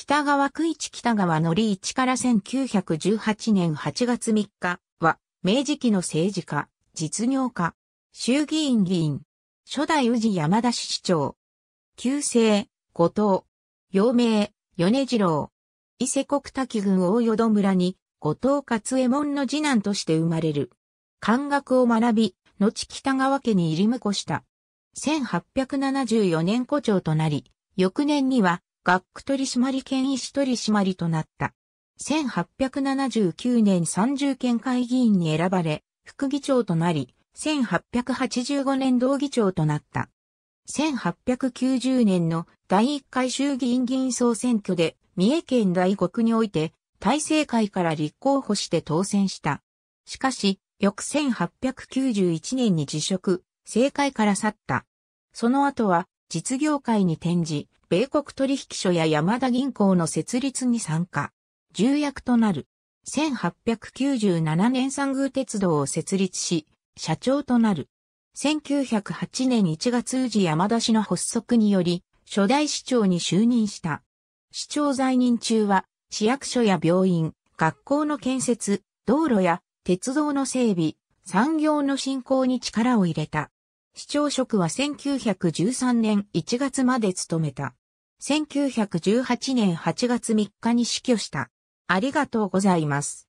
北川区市北川のり市から1918年8月3日は、明治期の政治家、実業家、衆議院議員、初代宇治山田市市長、旧姓、後藤、陽明、米次郎、伊勢国滝郡大淀村に、後藤勝右衛門の次男として生まれる。漢学を学び、後北川家に入り婿した。1874年古町となり、翌年には学区取締県医師取締となった。1879年30県会議員に選ばれ、副議長となり、1885年同議長となった。1890年の第1回衆議院議員総選挙で、三重県大国において、大政会から立候補して当選した。しかし、翌1891年に辞職、政界から去った。その後は、実業界に転じ、米国取引所や山田銀行の設立に参加。重役となる。1897年三宮鉄道を設立し、社長となる。1908年1月治山田氏の発足により、初代市長に就任した。市長在任中は、市役所や病院、学校の建設、道路や鉄道の整備、産業の振興に力を入れた。市長職は1913年1月まで務めた。1918年8月3日に死去した。ありがとうございます。